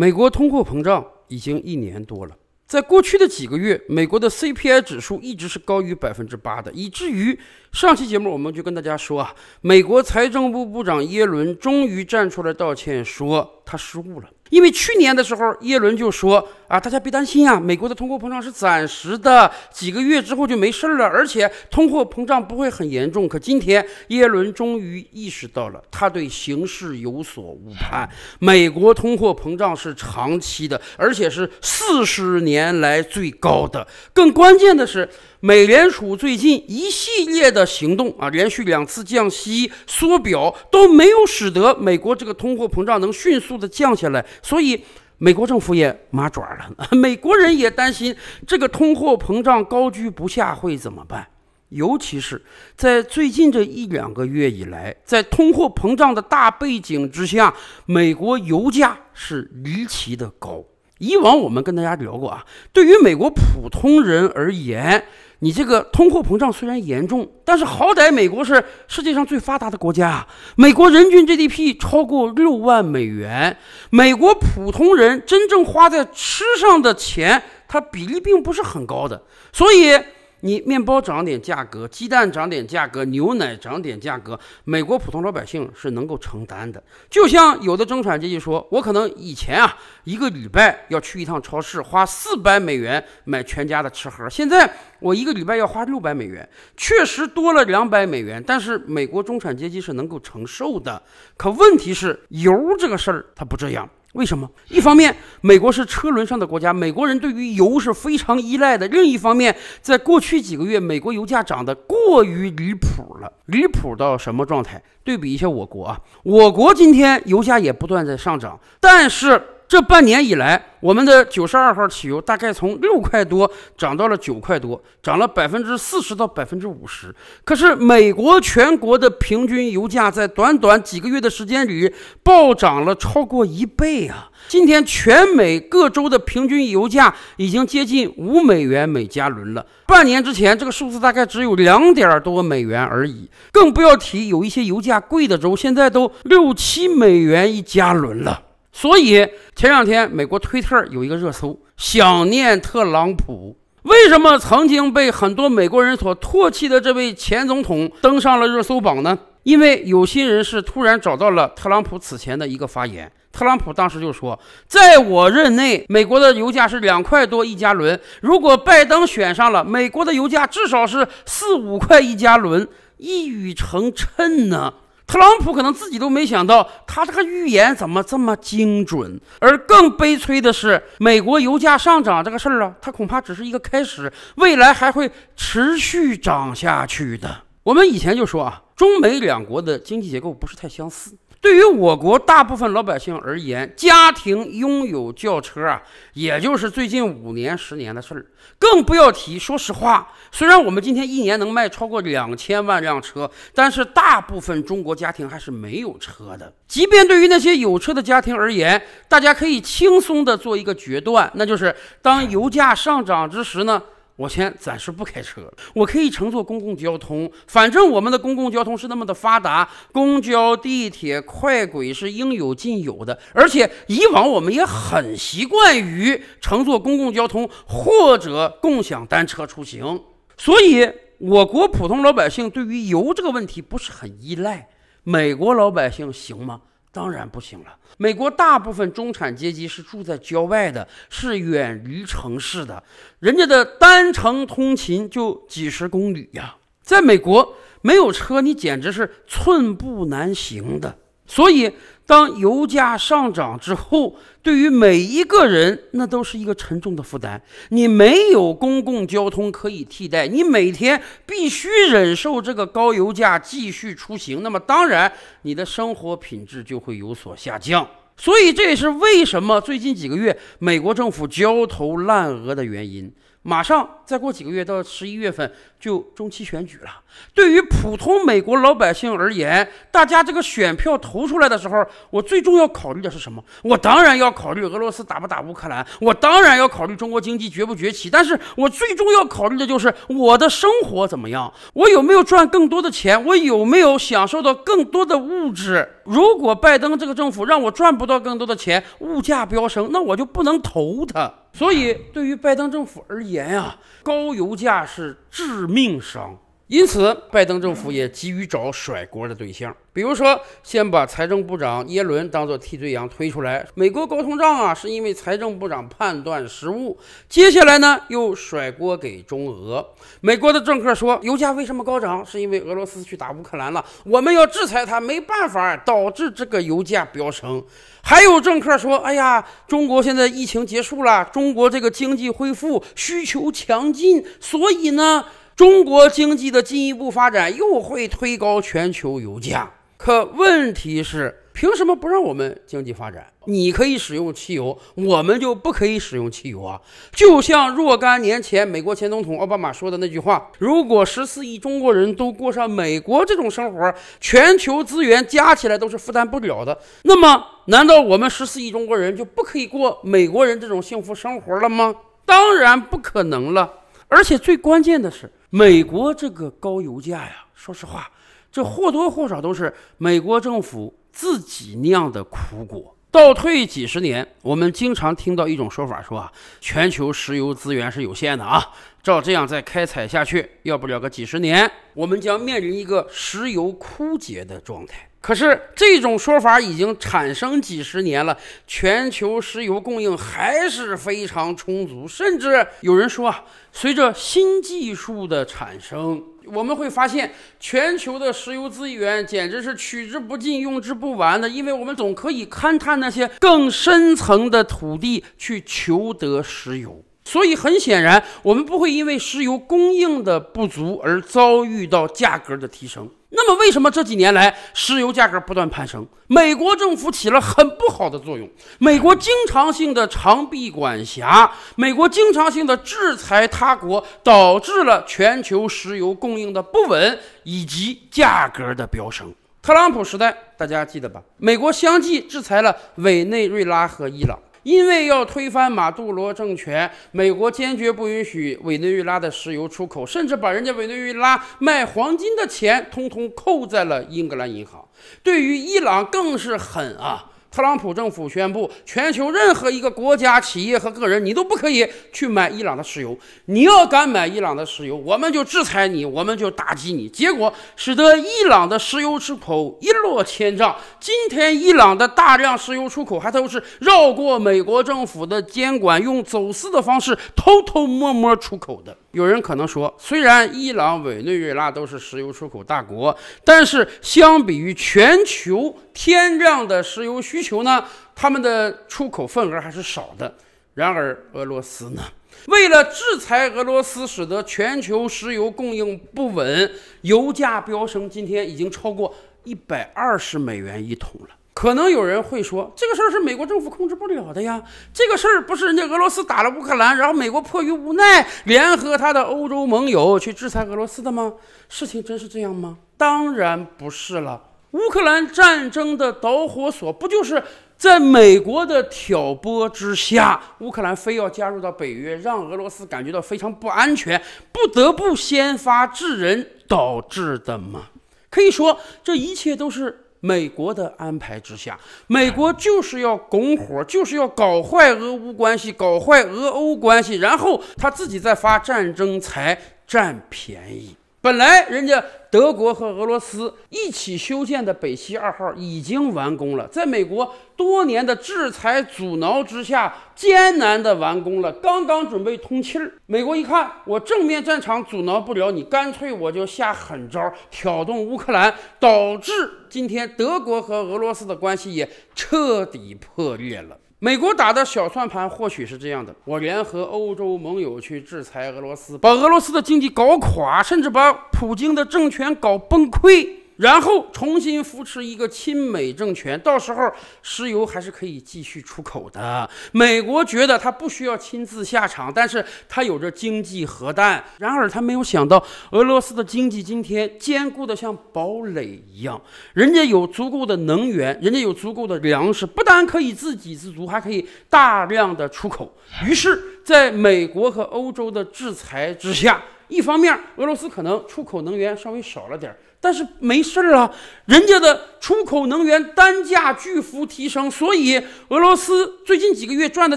美国通货膨胀已经一年多了，在过去的几个月，美国的 CPI 指数一直是高于百分之八的，以至于上期节目我们就跟大家说啊，美国财政部部长耶伦终于站出来道歉，说他失误了。因为去年的时候，耶伦就说啊，大家别担心啊，美国的通货膨胀是暂时的，几个月之后就没事儿了，而且通货膨胀不会很严重。可今天，耶伦终于意识到了，他对形势有所误判，美国通货膨胀是长期的，而且是四十年来最高的。更关键的是。美联储最近一系列的行动啊，连续两次降息、缩表都没有使得美国这个通货膨胀能迅速的降下来，所以美国政府也麻爪了，美国人也担心这个通货膨胀高居不下会怎么办？尤其是在最近这一两个月以来，在通货膨胀的大背景之下，美国油价是离奇的高。以往我们跟大家聊过啊，对于美国普通人而言，你这个通货膨胀虽然严重，但是好歹美国是世界上最发达的国家，美国人均 GDP 超过六万美元，美国普通人真正花在吃上的钱，它比例并不是很高的，所以。你面包涨点价格，鸡蛋涨点价格，牛奶涨点价格，美国普通老百姓是能够承担的。就像有的中产阶级说，我可能以前啊一个礼拜要去一趟超市，花四百美元买全家的吃喝，现在我一个礼拜要花六百美元，确实多了两百美元，但是美国中产阶级是能够承受的。可问题是油这个事儿，它不这样。为什么？一方面，美国是车轮上的国家，美国人对于油是非常依赖的。另一方面，在过去几个月，美国油价涨得过于离谱了，离谱到什么状态？对比一下我国啊，我国今天油价也不断在上涨，但是。这半年以来，我们的九十二号汽油大概从六块多涨到了九块多，涨了百分之四十到百分之五十。可是，美国全国的平均油价在短短几个月的时间里暴涨了超过一倍啊！今天全美各州的平均油价已经接近五美元每加仑了。半年之前，这个数字大概只有两点多美元而已，更不要提有一些油价贵的州，现在都六七美元一加仑了。所以前两天，美国推特有一个热搜，想念特朗普。为什么曾经被很多美国人所唾弃的这位前总统登上了热搜榜呢？因为有心人士突然找到了特朗普此前的一个发言。特朗普当时就说：“在我任内，美国的油价是两块多一加仑；如果拜登选上了，美国的油价至少是四五块一加仑。”一语成谶呢。特朗普可能自己都没想到，他这个预言怎么这么精准？而更悲催的是，美国油价上涨这个事儿啊，它恐怕只是一个开始，未来还会持续涨下去的。我们以前就说啊，中美两国的经济结构不是太相似。对于我国大部分老百姓而言，家庭拥有轿车啊，也就是最近五年、十年的事儿。更不要提，说实话，虽然我们今天一年能卖超过两千万辆车，但是大部分中国家庭还是没有车的。即便对于那些有车的家庭而言，大家可以轻松的做一个决断，那就是当油价上涨之时呢？我先暂时不开车了，我可以乘坐公共交通。反正我们的公共交通是那么的发达，公交、地铁、快轨是应有尽有的，而且以往我们也很习惯于乘坐公共交通或者共享单车出行。所以，我国普通老百姓对于油这个问题不是很依赖。美国老百姓行吗？当然不行了。美国大部分中产阶级是住在郊外的，是远离城市的，人家的单程通勤就几十公里呀。在美国没有车，你简直是寸步难行的。所以。当油价上涨之后，对于每一个人，那都是一个沉重的负担。你没有公共交通可以替代，你每天必须忍受这个高油价继续出行，那么当然，你的生活品质就会有所下降。所以，这也是为什么最近几个月美国政府焦头烂额的原因。马上再过几个月，到十一月份就中期选举了。对于普通美国老百姓而言，大家这个选票投出来的时候，我最重要考虑的是什么？我当然要考虑俄罗斯打不打乌克兰，我当然要考虑中国经济崛不崛起。但是我最终要考虑的就是我的生活怎么样，我有没有赚更多的钱，我有没有享受到更多的物质。如果拜登这个政府让我赚不到更多的钱，物价飙升，那我就不能投他。所以，对于拜登政府而言啊，高油价是致命伤。因此，拜登政府也急于找甩锅的对象，比如说，先把财政部长耶伦当做替罪羊推出来。美国高通胀啊，是因为财政部长判断失误。接下来呢，又甩锅给中俄。美国的政客说，油价为什么高涨？是因为俄罗斯去打乌克兰了，我们要制裁他，没办法，导致这个油价飙升。还有政客说，哎呀，中国现在疫情结束了，中国这个经济恢复，需求强劲，所以呢。中国经济的进一步发展又会推高全球油价，可问题是凭什么不让我们经济发展？你可以使用汽油，我们就不可以使用汽油啊？就像若干年前美国前总统奥巴马说的那句话：“如果十四亿中国人都过上美国这种生活，全球资源加起来都是负担不了的。”那么，难道我们十四亿中国人就不可以过美国人这种幸福生活了吗？当然不可能了。而且最关键的是。美国这个高油价呀，说实话，这或多或少都是美国政府自己酿的苦果。倒退几十年，我们经常听到一种说法，说啊，全球石油资源是有限的啊，照这样再开采下去，要不了个几十年，我们将面临一个石油枯竭的状态。可是这种说法已经产生几十年了，全球石油供应还是非常充足，甚至有人说啊，随着新技术的产生。我们会发现，全球的石油资源简直是取之不尽、用之不完的，因为我们总可以勘探那些更深层的土地去求得石油。所以，很显然，我们不会因为石油供应的不足而遭遇到价格的提升。那么，为什么这几年来石油价格不断攀升？美国政府起了很不好的作用。美国经常性的长臂管辖，美国经常性的制裁他国，导致了全球石油供应的不稳以及价格的飙升。特朗普时代，大家记得吧？美国相继制裁了委内瑞拉和伊朗。因为要推翻马杜罗政权，美国坚决不允许委内瑞拉的石油出口，甚至把人家委内瑞拉卖黄金的钱通通扣在了英格兰银行。对于伊朗更是狠啊！特朗普政府宣布，全球任何一个国家、企业和个人，你都不可以去买伊朗的石油。你要敢买伊朗的石油，我们就制裁你，我们就打击你。结果使得伊朗的石油出口一落千丈。今天，伊朗的大量石油出口还都是绕过美国政府的监管，用走私的方式偷偷摸摸出口的。有人可能说，虽然伊朗、委内瑞拉都是石油出口大国，但是相比于全球天量的石油需求呢，他们的出口份额还是少的。然而，俄罗斯呢？为了制裁俄罗斯，使得全球石油供应不稳，油价飙升，今天已经超过一百二十美元一桶了。可能有人会说，这个事儿是美国政府控制不了的呀。这个事儿不是人家俄罗斯打了乌克兰，然后美国迫于无奈，联合他的欧洲盟友去制裁俄罗斯的吗？事情真是这样吗？当然不是了。乌克兰战争的导火索不就是在美国的挑拨之下，乌克兰非要加入到北约，让俄罗斯感觉到非常不安全，不得不先发制人导致的吗？可以说，这一切都是。美国的安排之下，美国就是要拱火，就是要搞坏俄乌关系，搞坏俄欧关系，然后他自己再发战争财，占便宜。本来人家德国和俄罗斯一起修建的北溪二号已经完工了，在美国多年的制裁阻挠之下，艰难的完工了，刚刚准备通气儿。美国一看，我正面战场阻挠不了你，干脆我就下狠招，挑动乌克兰，导致今天德国和俄罗斯的关系也彻底破裂了。美国打的小算盘或许是这样的：我联合欧洲盟友去制裁俄罗斯，把俄罗斯的经济搞垮，甚至把普京的政权搞崩溃。然后重新扶持一个亲美政权，到时候石油还是可以继续出口的。美国觉得他不需要亲自下场，但是他有着经济核弹。然而他没有想到，俄罗斯的经济今天坚固的像堡垒一样，人家有足够的能源，人家有足够的粮食，不但可以自给自足，还可以大量的出口。于是，在美国和欧洲的制裁之下，一方面俄罗斯可能出口能源稍微少了点儿。但是没事儿啊，人家的出口能源单价巨幅提升，所以俄罗斯最近几个月赚的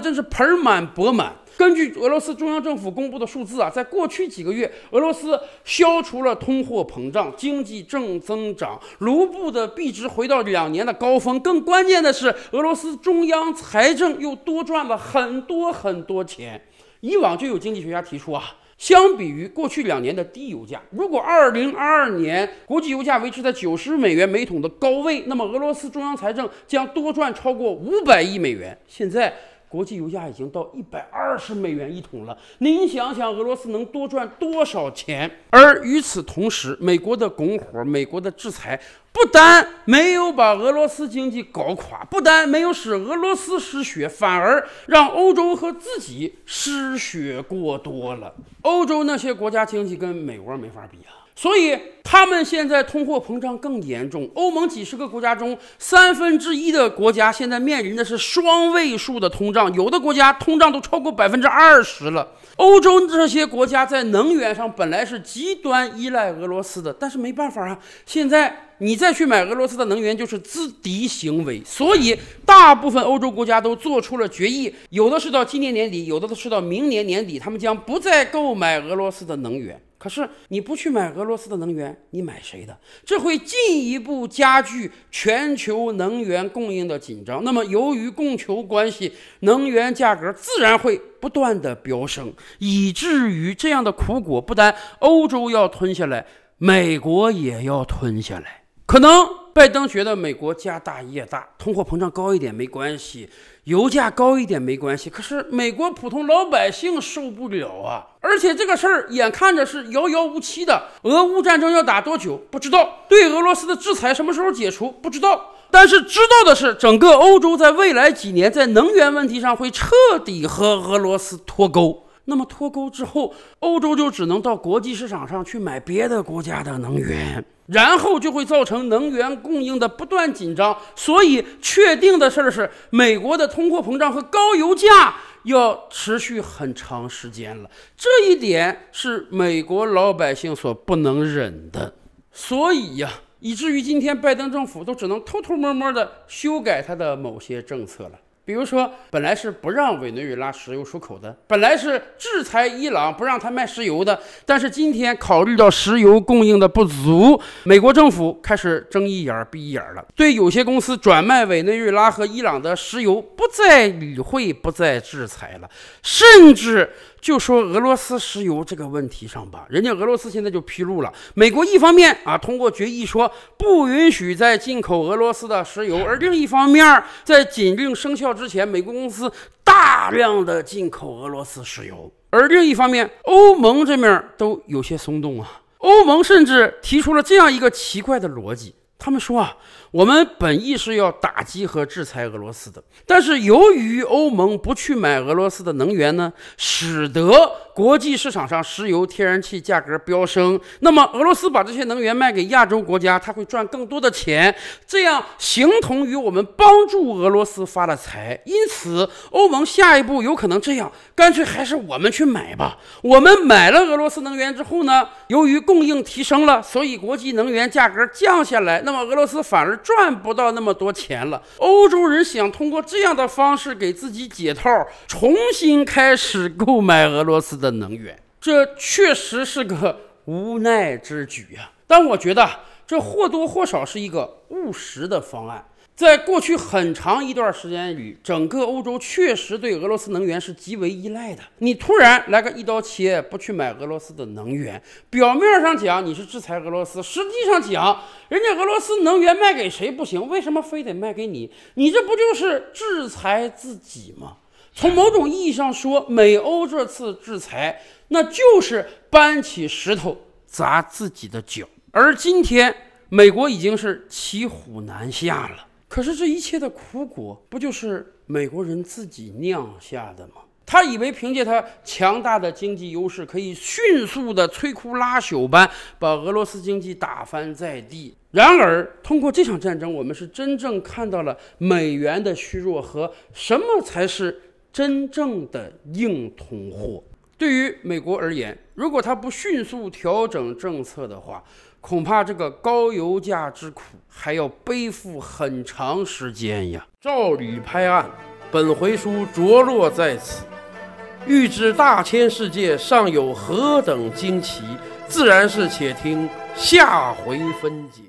真是盆满钵满。根据俄罗斯中央政府公布的数字啊，在过去几个月，俄罗斯消除了通货膨胀，经济正增长，卢布的币值回到两年的高峰。更关键的是，俄罗斯中央财政又多赚了很多很多钱。以往就有经济学家提出啊。相比于过去两年的低油价，如果2022年国际油价维持在90美元每桶的高位，那么俄罗斯中央财政将多赚超过500亿美元。现在。国际油价已经到一百二十美元一桶了，您想想，俄罗斯能多赚多少钱？而与此同时，美国的拱火、美国的制裁，不但没有把俄罗斯经济搞垮，不但没有使俄罗斯失血，反而让欧洲和自己失血过多了。欧洲那些国家经济跟美国没法比啊。所以他们现在通货膨胀更严重。欧盟几十个国家中，三分之一的国家现在面临的是双位数的通胀，有的国家通胀都超过百分之二十了。欧洲这些国家在能源上本来是极端依赖俄罗斯的，但是没办法啊，现在你再去买俄罗斯的能源就是自敌行为。所以大部分欧洲国家都做出了决议，有的是到今年年底，有的是到明年年底，他们将不再购买俄罗斯的能源。可是你不去买俄罗斯的能源，你买谁的？这会进一步加剧全球能源供应的紧张。那么，由于供求关系，能源价格自然会不断的飙升，以至于这样的苦果不但欧洲要吞下来，美国也要吞下来。可能拜登觉得美国家大业大，通货膨胀高一点没关系。油价高一点没关系，可是美国普通老百姓受不了啊！而且这个事儿眼看着是遥遥无期的，俄乌战争要打多久不知道，对俄罗斯的制裁什么时候解除不知道。但是知道的是，整个欧洲在未来几年在能源问题上会彻底和俄罗斯脱钩。那么脱钩之后，欧洲就只能到国际市场上去买别的国家的能源，然后就会造成能源供应的不断紧张。所以，确定的事儿是，美国的通货膨胀和高油价要持续很长时间了，这一点是美国老百姓所不能忍的。所以呀，以至于今天拜登政府都只能偷偷摸摸地修改他的某些政策了。比如说，本来是不让委内瑞拉石油出口的，本来是制裁伊朗，不让他卖石油的。但是今天考虑到石油供应的不足，美国政府开始睁一眼闭一眼了，对有些公司转卖委内瑞拉和伊朗的石油不再理会，不再制裁了，甚至。就说俄罗斯石油这个问题上吧，人家俄罗斯现在就披露了，美国一方面啊通过决议说不允许再进口俄罗斯的石油，而另一方面在禁令生效之前，美国公司大量的进口俄罗斯石油，而另一方面欧盟这面都有些松动啊，欧盟甚至提出了这样一个奇怪的逻辑。他们说啊，我们本意是要打击和制裁俄罗斯的，但是由于欧盟不去买俄罗斯的能源呢，使得国际市场上石油、天然气价格飙升。那么俄罗斯把这些能源卖给亚洲国家，他会赚更多的钱，这样形同于我们帮助俄罗斯发了财。因此，欧盟下一步有可能这样，干脆还是我们去买吧。我们买了俄罗斯能源之后呢，由于供应提升了，所以国际能源价格降下来。那么俄罗斯反而赚不到那么多钱了。欧洲人想通过这样的方式给自己解套，重新开始购买俄罗斯的能源，这确实是个无奈之举啊。但我觉得这或多或少是一个务实的方案。在过去很长一段时间里，整个欧洲确实对俄罗斯能源是极为依赖的。你突然来个一刀切，不去买俄罗斯的能源，表面上讲你是制裁俄罗斯，实际上讲人家俄罗斯能源卖给谁不行？为什么非得卖给你？你这不就是制裁自己吗？从某种意义上说，美欧这次制裁那就是搬起石头砸自己的脚。而今天，美国已经是骑虎难下了。可是这一切的苦果，不就是美国人自己酿下的吗？他以为凭借他强大的经济优势，可以迅速的摧枯拉朽般把俄罗斯经济打翻在地。然而，通过这场战争，我们是真正看到了美元的虚弱和什么才是真正的硬通货。对于美国而言，如果他不迅速调整政策的话，恐怕这个高油价之苦还要背负很长时间呀！赵吕拍案，本回书着落在此。欲知大千世界尚有何等惊奇，自然是且听下回分解。